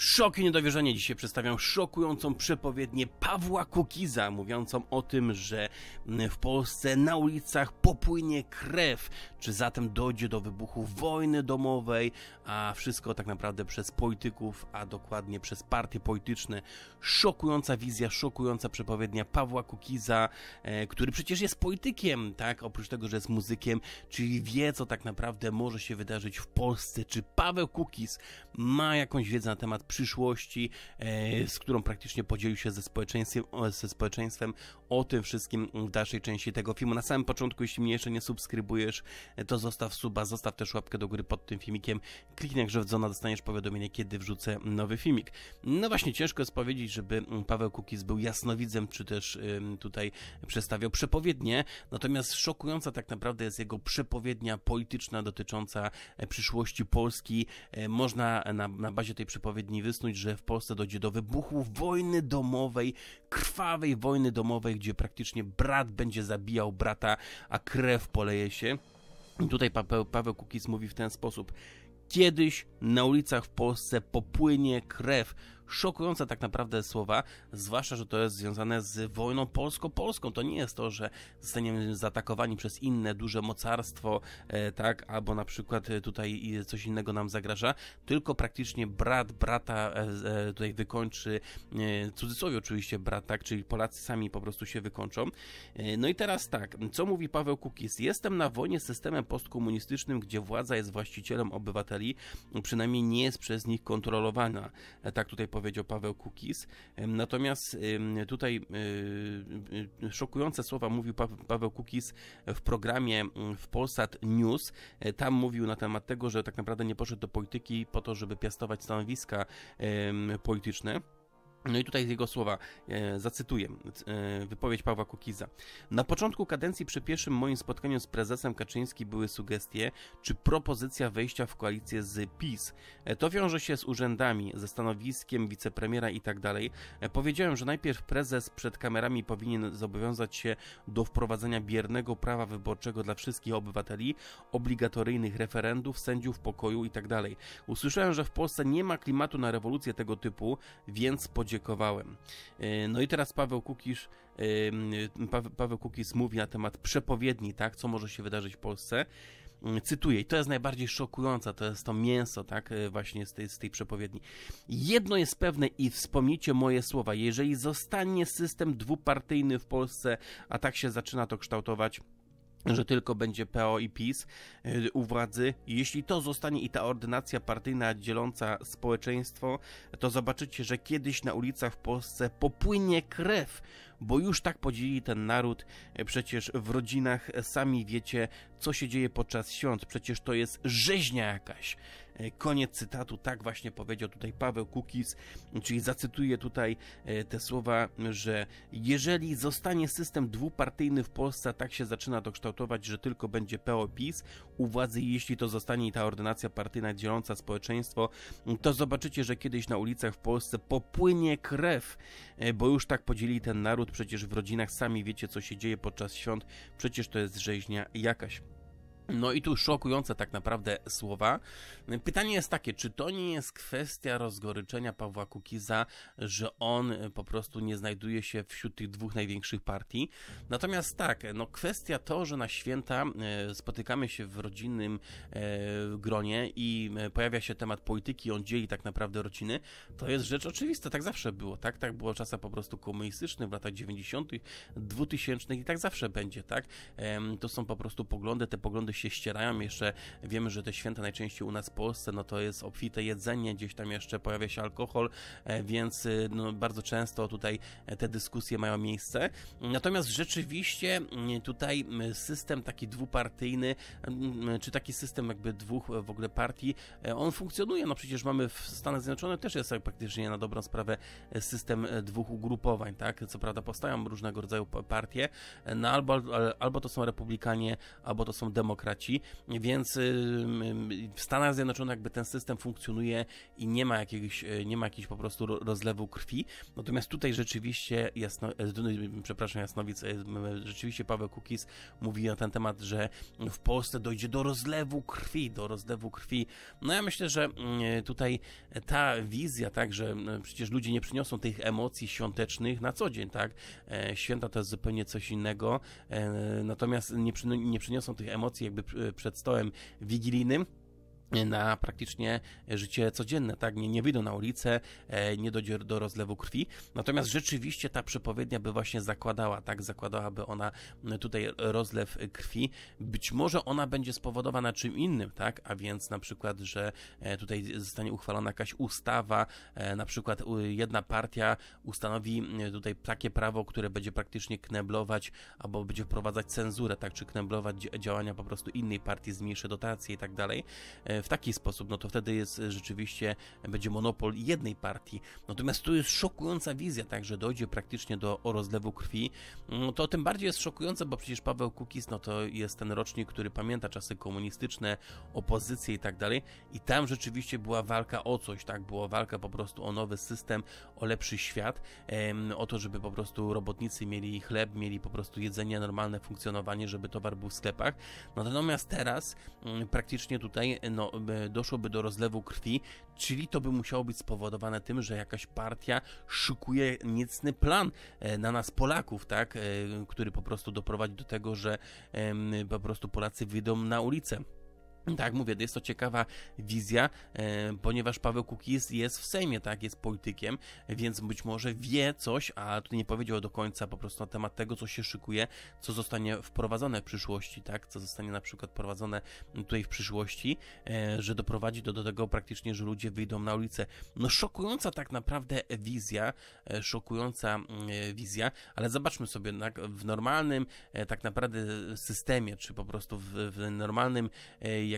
Szok i niedowierzanie dzisiaj przedstawiam szokującą przepowiednię Pawła Kukiza, mówiącą o tym, że w Polsce na ulicach popłynie krew czy zatem dojdzie do wybuchu wojny domowej, a wszystko tak naprawdę przez polityków, a dokładnie przez partie polityczne. Szokująca wizja, szokująca przepowiednia Pawła Kukiza, e, który przecież jest politykiem, tak, oprócz tego, że jest muzykiem, czyli wie, co tak naprawdę może się wydarzyć w Polsce. Czy Paweł Kukiz ma jakąś wiedzę na temat przyszłości, e, z którą praktycznie podzielił się ze społeczeństwem, ze społeczeństwem o tym wszystkim w dalszej części tego filmu. Na samym początku, jeśli mnie jeszcze nie subskrybujesz, to zostaw suba, zostaw też łapkę do góry pod tym filmikiem, kliknij jak żywdzona, dostaniesz powiadomienie, kiedy wrzucę nowy filmik. No właśnie, ciężko jest powiedzieć, żeby mm, Paweł Kukiz był jasnowidzem, czy też tutaj przedstawiał przepowiednie, natomiast szokująca tak naprawdę jest jego przepowiednia polityczna dotycząca e, przyszłości Polski. E, można na, na bazie tej przepowiedni wysnuć, że w Polsce dojdzie do wybuchu wojny domowej, krwawej wojny domowej, gdzie praktycznie brat będzie zabijał brata, a krew poleje się. I tutaj Paweł, Paweł Kukiz mówi w ten sposób. Kiedyś na ulicach w Polsce popłynie krew, szokujące tak naprawdę słowa, zwłaszcza, że to jest związane z wojną polsko-polską. To nie jest to, że zostaniemy zaatakowani przez inne duże mocarstwo, e, tak, albo na przykład e, tutaj coś innego nam zagraża, tylko praktycznie brat brata e, tutaj wykończy, w cudzysłowie oczywiście brat, tak, czyli Polacy sami po prostu się wykończą. No i teraz tak, co mówi Paweł Kukiz? Jestem na wojnie z systemem postkomunistycznym, gdzie władza jest właścicielem obywateli, przynajmniej nie jest przez nich kontrolowana. Tak tutaj powiedział Paweł Kukis. Natomiast tutaj e, e, szokujące słowa mówił Paweł Kukis w programie w Polsat News. E, tam mówił na temat tego, że tak naprawdę nie poszedł do polityki po to, żeby piastować stanowiska polityczne. No i tutaj jego słowa e, zacytuję e, wypowiedź Pawła Kukiza. Na początku kadencji przy pierwszym moim spotkaniu z prezesem Kaczyński były sugestie czy propozycja wejścia w koalicję z PiS. E, to wiąże się z urzędami, ze stanowiskiem wicepremiera i tak dalej. E, powiedziałem, że najpierw prezes przed kamerami powinien zobowiązać się do wprowadzenia biernego prawa wyborczego dla wszystkich obywateli, obligatoryjnych referendów, sędziów pokoju i tak dalej. Usłyszałem, że w Polsce nie ma klimatu na rewolucję tego typu, więc podzielę podziękowałem. E, no i teraz Paweł Kukisz, e, Paweł Kukiz mówi na temat przepowiedni, tak, co może się wydarzyć w Polsce e, cytuję, i to jest najbardziej szokująca, to jest to mięso, tak, właśnie z tej, z tej przepowiedni. Jedno jest pewne i wspomnijcie moje słowa, jeżeli zostanie system dwupartyjny w Polsce, a tak się zaczyna to kształtować, że tylko będzie PO i PiS y, u władzy. Jeśli to zostanie i ta ordynacja partyjna dzieląca społeczeństwo, to zobaczycie, że kiedyś na ulicach w Polsce popłynie krew, bo już tak podzieli ten naród. Przecież w rodzinach sami wiecie, co się dzieje podczas świąt. Przecież to jest rzeźnia jakaś. E, koniec cytatu, tak właśnie powiedział tutaj Paweł Kukiz, czyli zacytuję tutaj e, te słowa, że jeżeli zostanie system dwupartyjny w Polsce, tak się zaczyna to kształtować, że tylko będzie PO-PiS u władzy, jeśli to zostanie ta ordynacja partyjna dzieląca społeczeństwo, to zobaczycie, że kiedyś na ulicach w Polsce popłynie krew, e, bo już tak podzieli ten naród, przecież w rodzinach sami wiecie, co się dzieje podczas świąt, przecież to jest rzeźnia jakaś. No i tu szokujące tak naprawdę słowa. Pytanie jest takie, czy to nie jest kwestia rozgoryczenia Pawła Kukiza, że on po prostu nie znajduje się wśród tych dwóch największych partii? Natomiast tak, no kwestia to, że na święta e, spotykamy się w rodzinnym e, gronie i e, pojawia się temat polityki, on dzieli tak naprawdę rodziny, to jest rzecz oczywista, tak zawsze było, tak? Tak było w czasach po prostu komunistycznych, w latach 90., 2000 i tak zawsze będzie, tak? To są po prostu poglądy, te poglądy się ścierają. Jeszcze wiemy, że te święta najczęściej u nas w Polsce, no to jest obfite jedzenie, gdzieś tam jeszcze pojawia się alkohol, e, więc e, no, bardzo często tutaj e, te dyskusje mają miejsce. Natomiast rzeczywiście mm, tutaj system taki dwupartyjny, mm, czy taki system jakby dwóch w ogóle partii, on funkcjonuje. No przecież mamy w Stanach Zjednoczonych też jest praktycznie na dobrą sprawę system dwóch ugrupowań, tak? Co prawda powstają różnego rodzaju partie, no albo, albo to są republikanie, albo to są demokraci demokraci, więc w Stanach Zjednoczonych jakby ten system funkcjonuje i nie ma jakiegoś, e, nie ma jakiegoś po prostu rozlewu krwi. Natomiast tutaj rzeczywiście, jasno, e, przepraszam, Jasnowic, e, rzeczywiście Paweł Kukiz mówi na ten temat, że w Polsce dojdzie do rozlewu krwi, do rozlewu krwi. No ja myślę, że mm, tutaj ta wizja, tak, że przecież ludzie nie przyniosą tych emocji świątecznych na co dzień, tak? Święta to jest zupełnie coś innego, natomiast nie, nie przyniosą tych emocji jakby jakby e, przed stołem wigilijnym, na praktycznie życie codzienne, tak? Nie, nie wyjdą na ulicę, e, nie dojdzie do rozlewu krwi. Natomiast rzeczywiście ta przepowiednia by właśnie zakładała, tak? Zakładałaby ona tutaj rozlew krwi. Być może ona będzie spowodowana czym innym, tak? A więc na przykład, że e, tutaj zostanie uchwalona jakaś ustawa, e, na przykład jedna partia ustanowi tutaj takie prawo, które będzie praktycznie kneblować albo będzie wprowadzać cenzurę, tak? Czy kneblować działania po prostu innej partii, zmniejszy dotacje i tak dalej w taki sposób, no to wtedy jest rzeczywiście, będzie monopol jednej partii. Natomiast tu jest szokująca wizja, tak, że dojdzie praktycznie do rozlewu krwi. No to tym bardziej jest szokujące, bo przecież Paweł Kukiz, no to jest ten rocznik, który pamięta czasy komunistyczne, opozycje i tak dalej. I tam rzeczywiście była walka o coś, tak, była walka po prostu o nowy system, o lepszy świat, o to, żeby po prostu robotnicy mieli chleb, mieli po prostu jedzenie, normalne funkcjonowanie, żeby towar był w sklepach. Natomiast teraz mm, praktycznie tutaj, no doszłoby do rozlewu krwi, czyli to by musiało być spowodowane tym, że jakaś partia szykuje niecny plan e, na nas Polaków, tak, e, który po prostu doprowadzi do tego, że po prostu Polacy wyjdą na ulicę. Tak, mówię, jest to ciekawa wizja, e, ponieważ Paweł Kukiz jest w Sejmie, tak, jest politykiem, więc być może wie coś, a tu nie powiedział do końca po prostu na temat tego, co się szykuje, co zostanie wprowadzone w przyszłości, tak, co zostanie na przykład wprowadzone tutaj w przyszłości, e, że doprowadzi to do tego praktycznie, że ludzie wyjdą na ulicę. No szokująca tak naprawdę wizja, e, szokująca mm, wizja, ale zobaczmy sobie, tak, w normalnym tak naprawdę systemie, czy po prostu w, w normalnym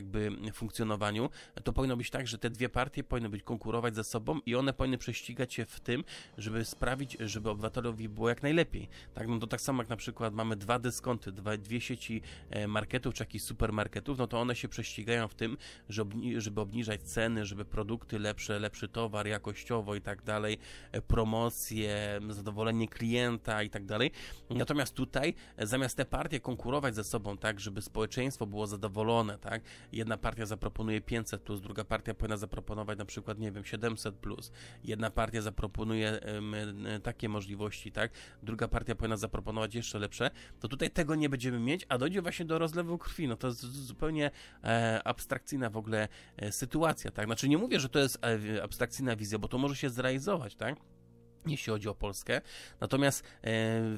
jakby funkcjonowaniu, to powinno być tak, że te dwie partie powinny być konkurować ze sobą i one powinny prześcigać się w tym, żeby sprawić, żeby obywatelowi było jak najlepiej. Tak, no to tak samo jak na przykład mamy dwa dyskonty, dwa, dwie sieci e, marketów czy jakichś supermarketów, no to one się prześcigają w tym, żeby, żeby obniżać ceny, żeby produkty lepsze, lepszy towar jakościowo i tak dalej, e, promocje, zadowolenie klienta i tak dalej. Natomiast tutaj e, zamiast te partie konkurować ze sobą, tak, żeby społeczeństwo było zadowolone, tak, jedna partia zaproponuje 500, plus, druga partia powinna zaproponować na przykład, nie wiem, 700, plus. jedna partia zaproponuje e, takie możliwości, tak, druga partia powinna zaproponować jeszcze lepsze, to tutaj tego nie będziemy mieć, a dojdzie właśnie do rozlewu krwi. No to jest zupełnie e, abstrakcyjna w ogóle e, sytuacja, tak. Znaczy, nie mówię, że to jest abstrakcyjna wizja, bo to może się zrealizować, tak jeśli chodzi o Polskę. Natomiast e,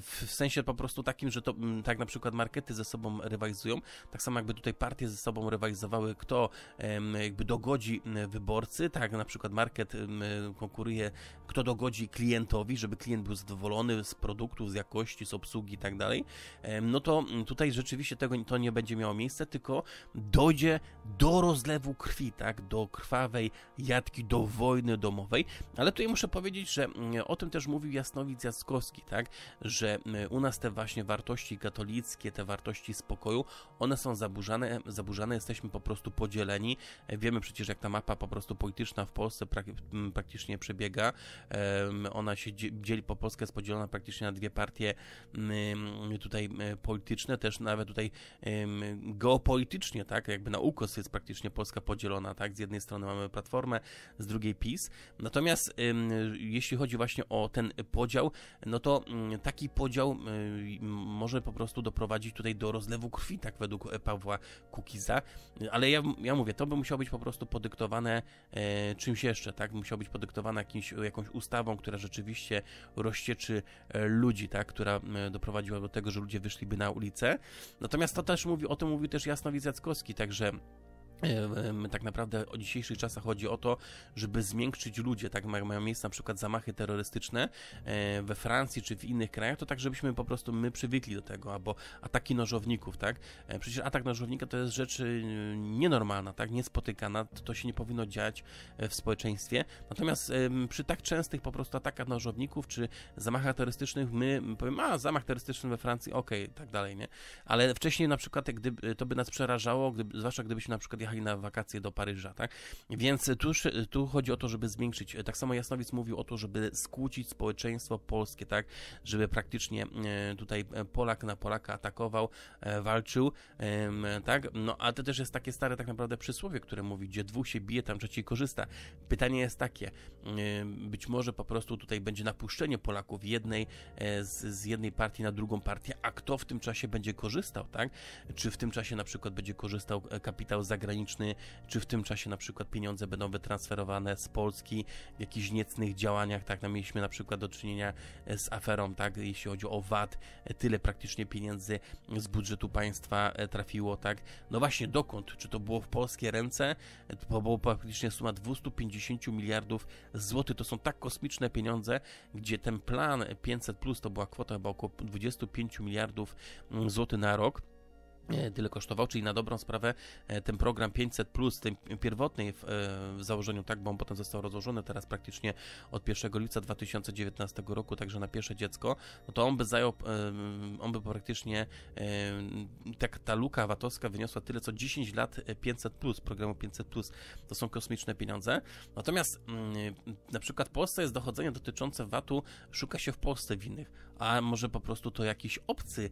w sensie po prostu takim, że to mm, tak na przykład markety ze sobą rywalizują, tak samo jakby tutaj partie ze sobą rywalizowały, kto jakby dogodzi wyborcy, tak na przykład market konkuruje, kto dogodzi klientowi, żeby klient był zadowolony z produktu, z jakości, z obsługi i tak dalej, no to mm, tutaj rzeczywiście tego to nie będzie miało miejsca, tylko dojdzie do rozlewu krwi, tak, do krwawej jadki, do wojny domowej, ale tutaj muszę powiedzieć, że mm, o tym też mówił Jasnowidz Jackowski, tak, że e, u nas te właśnie wartości katolickie, te wartości spokoju, one są zaburzane, zaburzane jesteśmy po prostu podzieleni. E, wiemy przecież, jak ta mapa po prostu polityczna w Polsce prak praktycznie przebiega. Ona się dzieli po Polskę, jest podzielona praktycznie na dwie partie tutaj e, polityczne, też nawet tutaj geopolitycznie, tak, jakby na ukos jest praktycznie Polska podzielona, tak, z jednej strony mamy Platformę, z drugiej PiS. Natomiast jeśli chodzi właśnie właśnie o ten podział, no to mm, taki podział y, może po prostu doprowadzić tutaj do rozlewu krwi, tak według e, Pawła Kukiza. Ale ja, ja mówię, to by musiało być po prostu podyktowane e, czymś jeszcze, tak? Musiało być podyktowane jakimś, jakąś ustawą, która rzeczywiście rozcieczy e, ludzi, tak? Która doprowadziła do tego, że ludzie wyszliby na ulicę. Natomiast to też mówi, o tym mówił też Jasnowidz Jackowski, także tak naprawdę o dzisiejszych czasach chodzi o to, żeby zmiękczyć ludzie, tak mają miejsce na przykład zamachy terrorystyczne e, we Francji czy w innych krajach, to tak żebyśmy po prostu my przywykli do tego, albo ataki nożowników, tak? E, przecież atak nożownika to jest rzecz e, nienormalna, tak? Niespotykana, to się nie powinno dziać w społeczeństwie. Natomiast przy tak częstych po prostu atakach nożowników czy zamachach terrorystycznych my powiem, a zamach terrorystyczny we Francji, okej, okay, tak dalej, nie? Ale wcześniej na przykład gdyby, to by nas przerażało, gdyby, zwłaszcza gdybyśmy na przykład jechali pojechali na wakacje do Paryża, tak? Więc tu, tu chodzi o to, żeby zwiększyć, e, tak samo Jasnowic mówił o to, żeby skłócić społeczeństwo polskie, tak? Żeby praktycznie e, tutaj e, Polak na Polaka atakował, walczył, tak? No a to też jest takie stare tak naprawdę przysłowie, które mówi, gdzie dwóch się bije, tam trzeci korzysta. Pytanie jest takie, być może po prostu tutaj będzie napuszczenie Polaków jednej, z, z jednej partii na drugą partię, a kto w tym czasie będzie korzystał, tak? Czy w tym czasie na przykład będzie korzystał kapitał zagraniczny, zagraniczny, czy w tym czasie na przykład pieniądze będą wytransferowane z Polski w jakichś niecnych działaniach, tak, no mieliśmy na przykład do czynienia e, z aferą, tak, jeśli chodzi o VAT, e, tyle praktycznie pieniędzy z budżetu państwa e, trafiło, tak, no właśnie dokąd, czy to było w polskie ręce, to było praktycznie suma 250 miliardów złotych, to są tak kosmiczne pieniądze, gdzie ten plan 500 plus to była kwota chyba około 25 miliardów mm, złotych na rok, tyle kosztował, czyli na dobrą sprawę e, ten program 500 plus, ten pierwotny w, e, w, założeniu, tak, bo on potem został rozłożony teraz praktycznie od 1 lipca 2019 roku, także na pierwsze dziecko, no to on by zajął, e, on by praktycznie tak ta luka VAT-owska wyniosła tyle co 10 lat 500 plus, programu 500 plus, to są kosmiczne pieniądze. Natomiast mm, na przykład w Polsce jest dochodzenie dotyczące VAT-u, szuka się w Polsce winnych, a może po prostu to jakiś obcy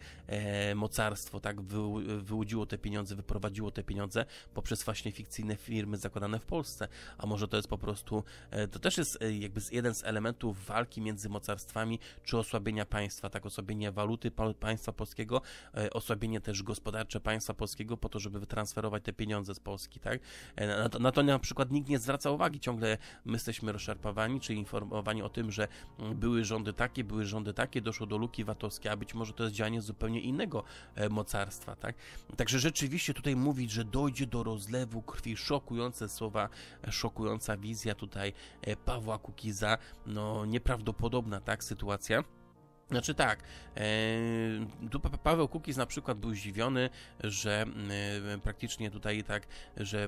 mocarstwo, tak, wyłącznie wyłudziło te pieniądze, wyprowadziło te pieniądze poprzez właśnie fikcyjne firmy zakładane w Polsce. A może to jest po prostu, e, to też jest e, jakby jeden z elementów walki między mocarstwami czy osłabienia państwa, tak osłabienie waluty państwa polskiego, e, osłabienie też gospodarcze państwa polskiego po to, żeby wytransferować te pieniądze z Polski, tak? Na to, na to na przykład nikt nie zwraca uwagi, ciągle my jesteśmy rozszarpowani czy informowani o tym, że mm, były rządy takie, były rządy takie, doszło do luki VAT-owskiej, a być może to jest działanie zupełnie innego mocarstwa, tak? Tak? Także rzeczywiście tutaj mówić, że dojdzie do rozlewu krwi, szokujące słowa, szokująca wizja tutaj e, Pawła Kukiza, no nieprawdopodobna tak sytuacja. Znaczy tak, e, tu Paweł Kukiz na przykład był zdziwiony, że e, praktycznie tutaj tak, że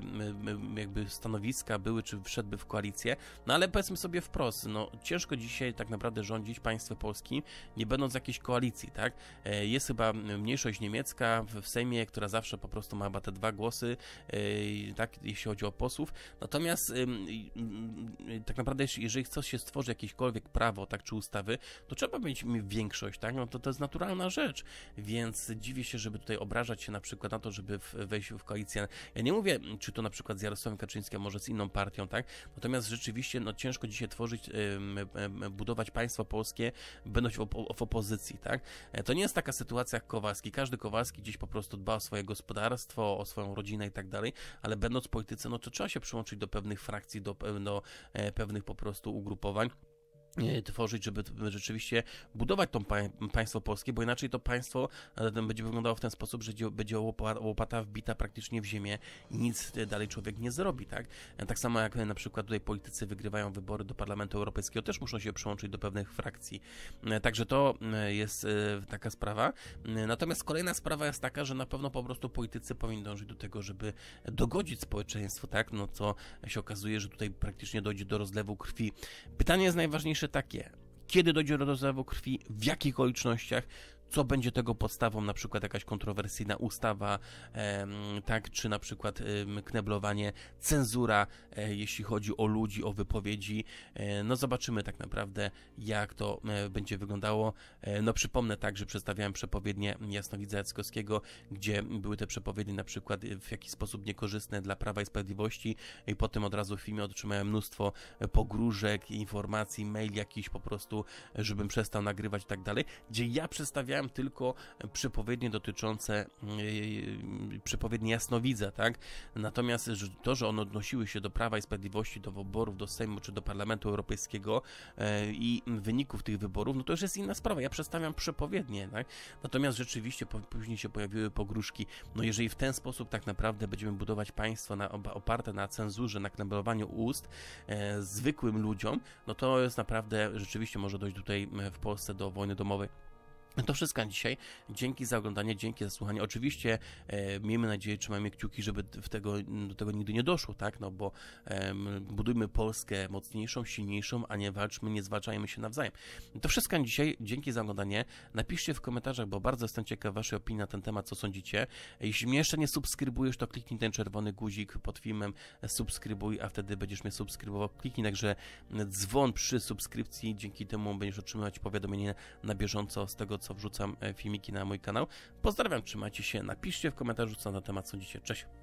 e, jakby stanowiska były, czy wszedłby w koalicję, no ale powiedzmy sobie wprost, no ciężko dzisiaj tak naprawdę rządzić państwem polskim, nie będąc jakiejś koalicji, tak? Jest chyba mniejszość niemiecka w Sejmie, która zawsze po prostu ma chyba te dwa głosy, tak, jeśli chodzi o posłów, natomiast Y, tak naprawdę, jeżeli coś się stworzy jakiekolwiek prawo, tak, czy ustawy, to trzeba mieć większość, tak, no to to jest naturalna rzecz, więc dziwię się, żeby tutaj obrażać się na przykład na to, żeby wejść w koalicję. Ja nie mówię, czy to na przykład z Jarosławem Kaczyńskim, może z inną partią, tak, natomiast rzeczywiście, no ciężko dzisiaj tworzyć, budować państwo polskie, będąc w, opo w opozycji, tak. E, to nie jest taka sytuacja jak Kowalski. Każdy Kowalski gdzieś po prostu dba o swoje gospodarstwo, o swoją rodzinę i tak dalej, ale będąc w polityce, no to trzeba się przyłączyć do pewnych frakcji, do, do E, pewnych po prostu ugrupowań. E, tworzyć, żeby rzeczywiście budować to państwo polskie, bo inaczej to państwo e, będzie wyglądało w ten sposób, że będzie łopata wbita praktycznie w ziemię i nic dalej człowiek nie zrobi, tak? E, tak samo jak na przykład tutaj politycy wygrywają wybory do Parlamentu Europejskiego, też muszą się przyłączyć do pewnych frakcji. Także to jest taka sprawa. Natomiast kolejna sprawa jest taka, że na pewno po prostu politycy powinni dążyć do tego, żeby dogodzić społeczeństwo, tak? No co się okazuje, że tutaj praktycznie dojdzie do rozlewu krwi. Pytanie jest najważniejsze takie. Kiedy dojdzie do rozlewu krwi, w jakich okolicznościach, co będzie tego podstawą, na przykład jakaś kontrowersyjna ustawa, tak, czy na przykład kneblowanie, cenzura, e, jeśli chodzi o ludzi, o wypowiedzi. E, no zobaczymy tak naprawdę, jak to e, będzie wyglądało. No przypomnę tak, że przedstawiałem przepowiednie Jasnowidza Jackowskiego, gdzie były te przepowiednie na przykład w jakiś sposób niekorzystne dla Prawa i Sprawiedliwości i potem od razu w filmie otrzymałem mnóstwo pogróżek, informacji, mail jakiś po prostu, żebym przestał nagrywać i tak dalej, gdzie ja przedstawiałem czytałem tylko przepowiednie dotyczące e, e, przepowiedni jasnowidza, tak? Natomiast to, że one odnosiły się do Prawa i Sprawiedliwości, do wyborów do Sejmu czy do Parlamentu Europejskiego e, i wyników tych wyborów, no to już jest inna sprawa. Ja przedstawiam przepowiednie, tak? Natomiast rzeczywiście później się pojawiły pogróżki. No jeżeli w ten sposób tak naprawdę będziemy budować państwo na, oparte na cenzurze, na kneblowaniu ust e, zwykłym ludziom, no to jest naprawdę, rzeczywiście może dojść tutaj w Polsce do wojny domowej. No to wszystko na dzisiaj. Dzięki za oglądanie, dzięki za słuchanie. Oczywiście e, miejmy nadzieję, trzymajmy kciuki, żeby w tego, do tego nigdy nie doszło, tak? No bo e, budujmy Polskę mocniejszą, silniejszą, a nie walczmy, nie zwalczajmy się nawzajem. No to wszystko na dzisiaj. Dzięki za oglądanie. Napiszcie w komentarzach, bo bardzo jestem ciekaw waszej opinii na ten temat, co sądzicie. Jeśli mnie jeszcze nie subskrybujesz, to kliknij ten czerwony guzik pod filmem e, subskrybuj, a wtedy będziesz mnie subskrybował. Kliknij także e, dzwon przy subskrypcji. Dzięki temu będziesz otrzymywać powiadomienie na bieżąco z tego, co wrzucam e, filmiki na mój kanał. Pozdrawiam, trzymajcie się, napiszcie w komentarzu co na temat sądzicie. Cześć!